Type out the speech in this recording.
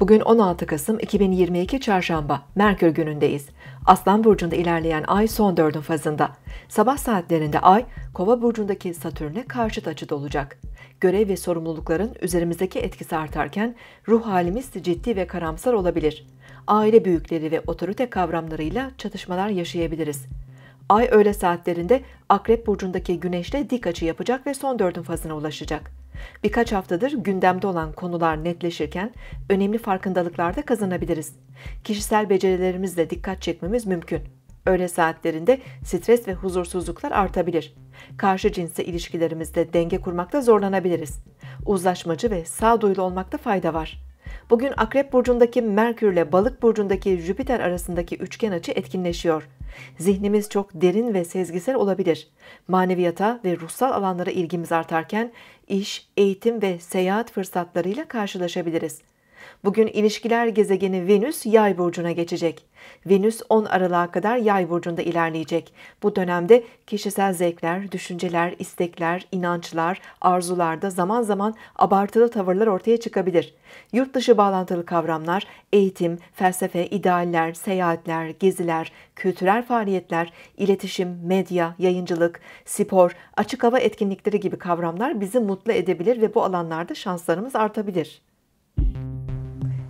Bugün 16 Kasım 2022 Çarşamba, Merkür günündeyiz. Aslan Burcu'nda ilerleyen ay son dördün fazında. Sabah saatlerinde ay, Kova Burcu'ndaki Satürn'e karşıt açıda olacak. Görev ve sorumlulukların üzerimizdeki etkisi artarken ruh halimiz ciddi ve karamsar olabilir. Aile büyükleri ve otorite kavramlarıyla çatışmalar yaşayabiliriz. Ay öğle saatlerinde Akrep Burcu'ndaki Güneş'le dik açı yapacak ve son dördün fazına ulaşacak. Birkaç haftadır gündemde olan konular netleşirken önemli farkındalıklar da kazanabiliriz. Kişisel becerilerimizle dikkat çekmemiz mümkün. Öğle saatlerinde stres ve huzursuzluklar artabilir. Karşı cinse ilişkilerimizde denge kurmakta zorlanabiliriz. Uzlaşmacı ve sağduyulu olmakta fayda var. Bugün Akrep burcundaki Merkür ile Balık burcundaki Jüpiter arasındaki üçgen açı etkinleşiyor. Zihnimiz çok derin ve sezgisel olabilir. Maneviyata ve ruhsal alanlara ilgimiz artarken iş, eğitim ve seyahat fırsatlarıyla karşılaşabiliriz. Bugün ilişkiler gezegeni Venüs Yay burcuna geçecek. Venüs 10 Aralık'a kadar Yay burcunda ilerleyecek. Bu dönemde kişisel zevkler, düşünceler, istekler, inançlar, arzularda zaman zaman abartılı tavırlar ortaya çıkabilir. Yurt dışı bağlantılı kavramlar, eğitim, felsefe, idealler, seyahatler, geziler, kültürel faaliyetler, iletişim, medya, yayıncılık, spor, açık hava etkinlikleri gibi kavramlar bizi mutlu edebilir ve bu alanlarda şanslarımız artabilir.